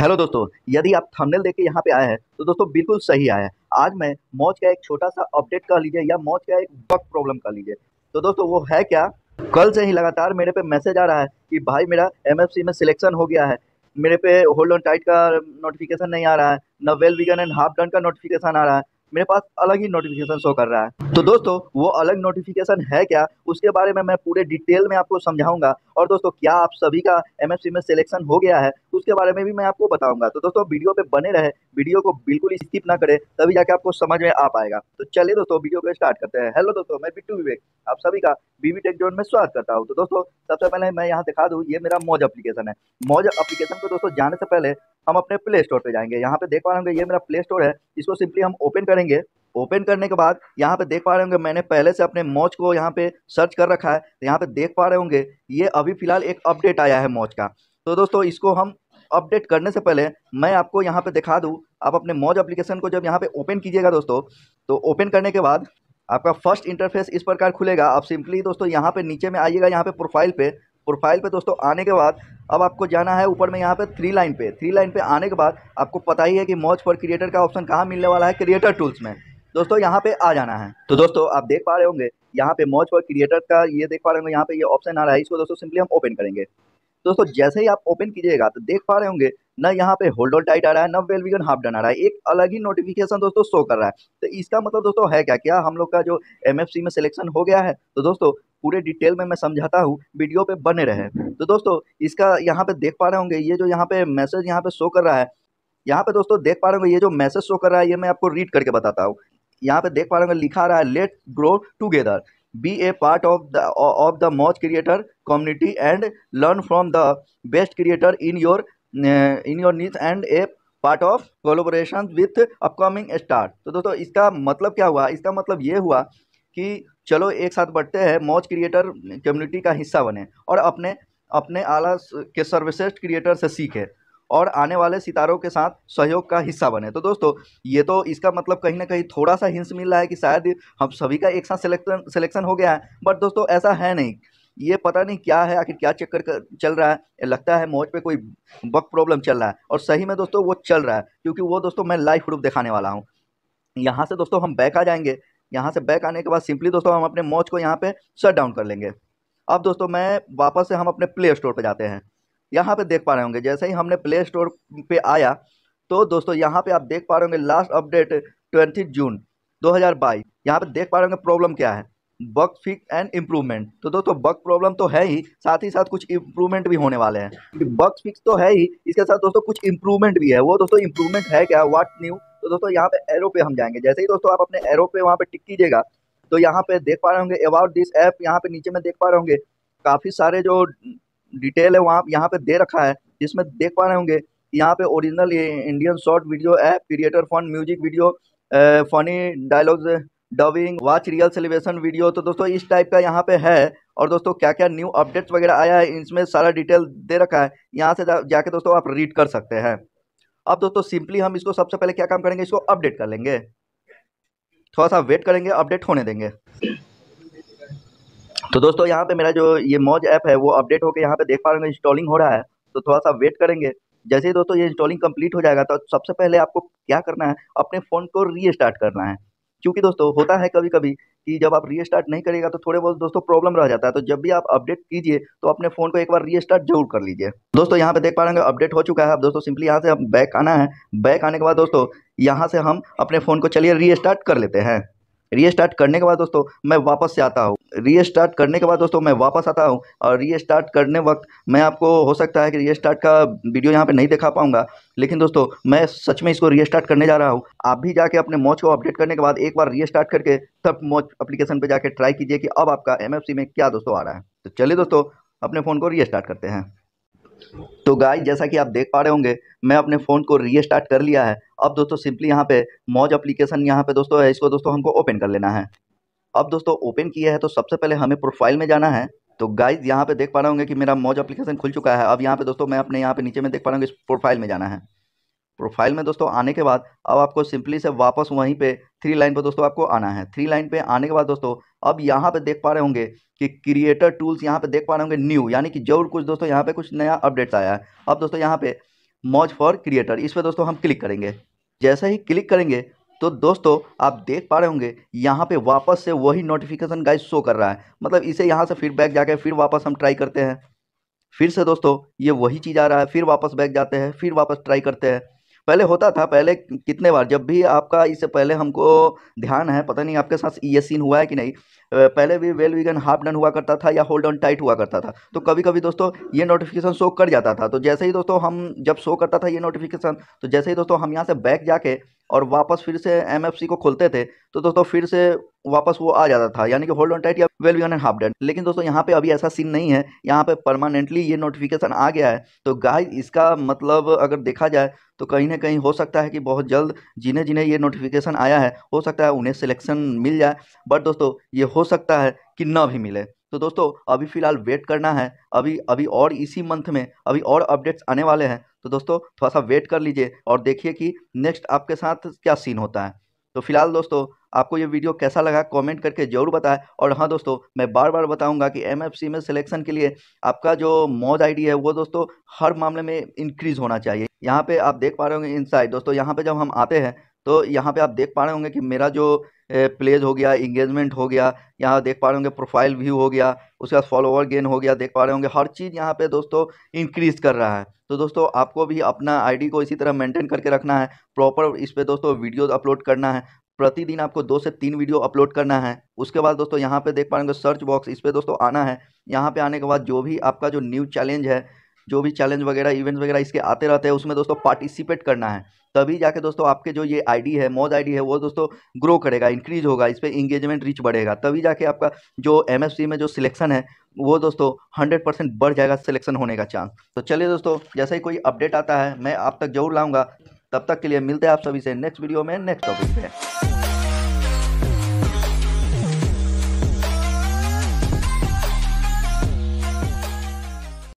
hello दोस्तों यदि आप थंबनेल देख के यहाँ पे आए हैं तो दोस्तों बिल्कुल सही आया है आज मैं मौज का एक छोटा सा अपडेट कर लीजिए या मौज का एक बग प्रॉब्लम कर लीजिए तो दोस्तों वो है क्या कल से ही लगातार मेरे पे मैसेज आ रहा है कि भाई मेरा एम में सिलेक्शन हो गया है मेरे पे होल्ड ऑन टाइट का नोटिफिकेशन नहीं आ रहा है न well begun and half done का नोटिफिकेशन आ रहा है मेरे पास अलग ही नोटिफिकेशन शो कर रहा है तो दोस्तों वो अलग नोटिफिकेशन है क्या उसके बारे में मैं पूरे डिटेल में आपको समझाऊंगा और दोस्तों क्या आप सभी का एम में सिलेक्शन हो गया है उसके बारे में भी मैं आपको बताऊंगा तो दोस्तों वीडियो पे बने रहे वीडियो को बिल्कुल स्किप ना करें तभी जाके आपको समझ में आ पाएगा तो चलिए दोस्तों वीडियो को स्टार्ट करते हैं हेलो दोस्तों मैं बिट्टू विवेक आप सभी का बीबी टेक जोन में स्वागत करता हूँ तो दोस्तों सबसे पहले मैं यहाँ दिखा दूँ ये मेरा मौज एप्लीकेशन है मौज एप्लीकेशन को दोस्तों जाने से पहले हम अपने प्ले स्टोर पर जाएंगे यहाँ पे देख पा रहे होंगे ये मेरा प्ले स्टोर है इसको सिंपली हम ओपन करेंगे ओपन करने के बाद यहाँ पे देख पा रहे होंगे मैंने पहले से अपने मौज को यहाँ पे सर्च कर रखा है तो यहाँ पे देख पा रहे होंगे ये अभी फिलहाल एक अपडेट आया है मौज का तो दोस्तों इसको हम अपडेट करने से पहले मैं आपको यहाँ पे दिखा दूँ आप अपने मौज एप्लीकेशन को जब यहाँ पे ओपन कीजिएगा दोस्तों तो ओपन करने के बाद आपका फर्स्ट इंटरफेस इस प्रकार खुलेगा आप सिंपली दोस्तों यहाँ पे नीचे में आइएगा यहाँ पे प्रोफाइल पे प्रोफाइल पे दोस्तों आने के बाद अब आपको जाना है ऊपर में यहाँ पे थ्री लाइन पे थ्री लाइन पे आने के बाद आपको पता ही है कि मौज फॉर क्रिएटर का ऑप्शन कहाँ मिलने वाला है क्रिएटर टूल्स में दोस्तों यहाँ पे आ जाना है तो दोस्तों आप देख पा रहे होंगे यहाँ पे मौज फॉर क्रिएटर का ये देख पा रहे होंगे यहाँ पे ये ऑप्शन आ रहा है इसको दोस्तों सिंपली हम ओपन करेंगे दोस्तों जैसे ही आप ओपन कीजिएगा तो देख पा रहे होंगे न यहाँ पे होल्ड टाइट आ रहा है न वेलविगन हाफ डन आ रहा है एक अलग ही नोटिफिकेशन दोस्तों शो कर रहा है तो इसका मतलब दोस्तों है क्या क्या हम लोग का जो एमएफसी में सिलेक्शन हो गया है तो दोस्तों पूरे डिटेल में मैं समझाता हूँ वीडियो पे बने रहे तो दोस्तों इसका यहाँ पे देख पा रहे होंगे ये जो यहाँ पे मैसेज यहाँ पे शो कर रहा है यहाँ पे दोस्तों देख पा रहे होंगे ये जो मैसेज शो कर रहा है ये मैं आपको रीड करके बताता हूँ यहाँ पे देख पा रहे होंगे लिखा रहा है let grow together be a part of the of the most creator community and learn from the best creator in your in your niche and a part of collaboration with upcoming star तो दोस्तों इसका मतलब क्या हुआ इसका मतलब ये हुआ कि चलो एक साथ बढ़ते हैं मौज क्रिएटर कम्युनिटी का हिस्सा बने और अपने अपने आला के सर्वश्रेष्ठ क्रिएटर से सीखें और आने वाले सितारों के साथ सहयोग का हिस्सा बने तो दोस्तों ये तो इसका मतलब कहीं ना कहीं थोड़ा सा हिंस मिल रहा है कि शायद हम सभी का एक साथ सिलेक्शन सिलेक्शन हो गया है बट दोस्तों ऐसा है नहीं ये पता नहीं क्या है आखिर क्या चक्कर चल रहा है लगता है मौज पे कोई बक प्रॉब्लम चल रहा है और सही में दोस्तों वो चल रहा है क्योंकि वो दोस्तों मैं लाइव प्रूफ दिखाने वाला हूँ यहाँ से दोस्तों हम बैक आ जाएंगे यहाँ से बैक आने के बाद सिंपली दोस्तों हम अपने मौज को यहाँ पे शट डाउन कर लेंगे अब दोस्तों मैं वापस से हम अपने प्ले स्टोर पर जाते हैं यहाँ पे देख पा रहे होंगे जैसे ही हमने प्ले स्टोर पे आया तो दोस्तों यहाँ पे आप देख पा रहे होंगे लास्ट अपडेट ट्वेंटी जून 2022 यहाँ पर देख पा रहे होंगे प्रॉब्लम क्या है बग फिक्स एंड इम्प्रूवमेंट तो दोस्तों बग प्रॉब्लम तो है ही साथ ही साथ कुछ इम्प्रूवमेंट भी होने वाले हैं बग फिक्स तो है ही इसके साथ दोस्तों कुछ इम्प्रूवमेंट भी है वो दोस्तों इम्प्रूवमेंट है क्या वाट न्यू तो दोस्तों यहाँ पे एरो पे हम जाएंगे जैसे ही दोस्तों आप अपने एरो पे वहाँ पे टिक कीजिएगा तो यहाँ पे देख पा रहे होंगे अबाउट दिस ऐप यहाँ पे नीचे में देख पा रहे होंगे काफ़ी सारे जो डिटेल है वहाँ यहाँ पे दे रखा है जिसमें देख पा रहे होंगे यहाँ पे original Indian short video app creator fun music video funny dialogues dubbing watch real celebration video तो दोस्तों इस टाइप का यहाँ पे है और दोस्तों क्या क्या न्यू अपडेट्स वगैरह आया है इसमें सारा डिटेल दे रखा है यहाँ से जा, जाके दोस्तों आप रीड कर सकते हैं अब दोस्तों सिंपली हम इसको सबसे पहले क्या काम करेंगे इसको अपडेट कर लेंगे थोड़ा सा वेट करेंगे अपडेट होने देंगे तो दोस्तों यहाँ पे मेरा जो ये मौज ऐप है वो अपडेट होकर यहाँ पे देख पा रहे हैं इंस्टॉलिंग हो रहा है तो थोड़ा सा वेट करेंगे जैसे ही दोस्तों ये इंस्टॉलिंग कंप्लीट हो जाएगा तो सबसे पहले आपको क्या करना है अपने फ़ोन को रीस्टार्ट करना है क्योंकि दोस्तों होता है कभी कभी कि जब आप रीस्टार्ट नहीं करेगा तो थोड़े बहुत दोस्तों प्रॉब्लम रह जाता है तो जब भी आप अपडेट कीजिए तो अपने फोन को एक बार रीस्टार्ट जरूर कर लीजिए दोस्तों यहाँ पे देख पा रहे हैं अपडेट हो चुका है अब दोस्तों सिंपली यहाँ से हम बैक आना है बैक आने के बाद दोस्तों यहाँ से हम अपने फ़ोन को चलिए रीस्टार्ट कर लेते हैं रीस्टार्ट करने के बाद दोस्तों मैं वापस से आता हूँ रीस्टार्ट करने के बाद दोस्तों मैं वापस आता हूँ और रीस्टार्ट करने वक्त मैं आपको हो सकता है कि रीस्टार्ट का वीडियो यहाँ पर नहीं दिखा पाऊँगा लेकिन दोस्तों मैं सच में इसको रीस्टार्ट करने जा रहा हूँ आप भी जाके अपने मॉच को अपडेट करने के बाद एक बार रीस्टार्ट करके तब मॉच अप्लीकेशन पर जाकर ट्राई कीजिए कि अब आपका एम में क्या दोस्तों आ रहा है तो चलिए दोस्तों अपने फ़ोन को रीस्टार्ट करते हैं तो गाय जैसा कि आप देख पा रहे होंगे मैं अपने फ़ोन को रीस्टार्ट कर लिया है अब दोस्तों सिंपली यहाँ पे मौज एप्लीकेशन यहाँ पे दोस्तों है इसको दोस्तों हमको ओपन कर लेना है अब दोस्तों ओपन किया है तो सबसे पहले हमें प्रोफाइल में जाना है तो गाइज यहाँ पे देख पा रहे होंगे कि मेरा मौज एप्लीकेशन खुल चुका है अब यहाँ पे दोस्तों मैं अपने यहाँ पे नीचे में देख पा रहा हूँ इस प्रोफाइल में जाना है प्रोफाइल में दोस्तों आने के बाद अब आपको सिंपली से वापस वहीं पे थ्री लाइन पे दोस्तों आपको आना है थ्री लाइन पे आने के बाद दोस्तों अब यहाँ पे देख पा रहे होंगे कि क्रिएटर टूल्स यहाँ पे देख पा रहे होंगे न्यू यानी कि जरूर कुछ दोस्तों यहाँ पे कुछ नया अपडेट्स आया है अब दोस्तों यहाँ पे मौज फॉर क्रिएटर इस पर दोस्तों हम क्लिक करेंगे जैसे ही क्लिक करेंगे तो दोस्तों आप देख पा रहे होंगे यहाँ पर वापस से वही नोटिफिकेशन गाइज शो कर रहा है मतलब इसे यहाँ से फीडबैक जाके फिर वापस हम ट्राई करते हैं फिर से दोस्तों ये वही चीज़ आ रहा है फिर वापस बैक जाते हैं फिर वापस ट्राई करते हैं पहले होता था पहले कितने बार जब भी आपका इससे पहले हमको ध्यान है पता नहीं आपके साथ ये सीन हुआ है कि नहीं पहले भी वेल वीगन हाफ डन हुआ करता था या होल्ड ऑन टाइट हुआ करता था तो कभी कभी दोस्तों ये नोटिफिकेशन शो कर जाता था तो जैसे ही दोस्तों हम जब शो करता था ये नोटिफिकेशन तो जैसे ही दोस्तों हम यहाँ से बैक जाके और वापस फिर से एम को खोलते थे तो दोस्तों फिर से वापस वो आ जाता था यानी कि होल्ड ऑन टाइट या well on and half dead लेकिन दोस्तों यहाँ पे अभी ऐसा सीन नहीं है यहाँ पे परमानेंटली ये नोटिफिकेशन आ गया है तो गाय इसका मतलब अगर देखा जाए तो कहीं ना कहीं हो सकता है कि बहुत जल्द जिन्हें जिन्हें ये नोटिफिकेशन आया है हो सकता है उन्हें सिलेक्शन मिल जाए बट दोस्तों ये हो सकता है कि ना भी मिले तो दोस्तों अभी फ़िलहाल वेट करना है अभी अभी और इसी मंथ में अभी और अपडेट्स आने वाले हैं तो दोस्तों थोड़ा सा वेट कर लीजिए और देखिए कि नेक्स्ट आपके साथ क्या सीन होता है तो फिलहाल दोस्तों आपको ये वीडियो कैसा लगा कमेंट करके ज़रूर बताएं और हाँ दोस्तों मैं बार बार बताऊंगा कि एमएफसी में सिलेक्शन के लिए आपका जो मौज आईडी है वो दोस्तों हर मामले में इंक्रीज़ होना चाहिए यहाँ पे आप देख पा रहे होंगे इनसाइड दोस्तों यहाँ पे जब हम आते हैं तो यहाँ पे आप देख पा रहे होंगे कि मेरा जो प्लेज हो गया इंगेजमेंट हो गया यहाँ देख पा रहे होंगे प्रोफाइल व्यू हो गया उसके बाद फॉलोअर गेन हो गया देख पा रहे होंगे हर चीज़ यहाँ पे दोस्तों इंक्रीज़ कर रहा है तो दोस्तों आपको भी अपना आईडी को इसी तरह मेंटेन करके रखना है प्रॉपर इस पर दोस्तों वीडियो अपलोड करना है प्रतिदिन आपको दो से तीन वीडियो अपलोड करना है उसके बाद दोस्तों यहाँ पे देख पाएंगे सर्च बॉक्स इस पर दोस्तों आना है यहाँ पे आने के बाद जो भी आपका जो न्यू चैलेंज है जो भी चैलेंज वगैरह इवेंट्स वगैरह इसके आते रहते हैं उसमें दोस्तों पार्टिसिपेट करना है तभी जाके दोस्तों आपके जो ये आईडी है मौज आईडी है वो दोस्तों ग्रो करेगा इंक्रीज होगा इस पर इंगेजमेंट रीच बढ़ेगा तभी जाके आपका जो एम में जो सिलेक्शन है वो दोस्तों 100 परसेंट बढ़ जाएगा सिलेक्शन होने का चांस तो चलिए दोस्तों जैसे ही कोई अपडेट आता है मैं आप तक जरूर लाऊंगा तब तक के लिए मिलते हैं आप सभी से नेक्स्ट वीडियो में नेक्स्ट टॉपिक में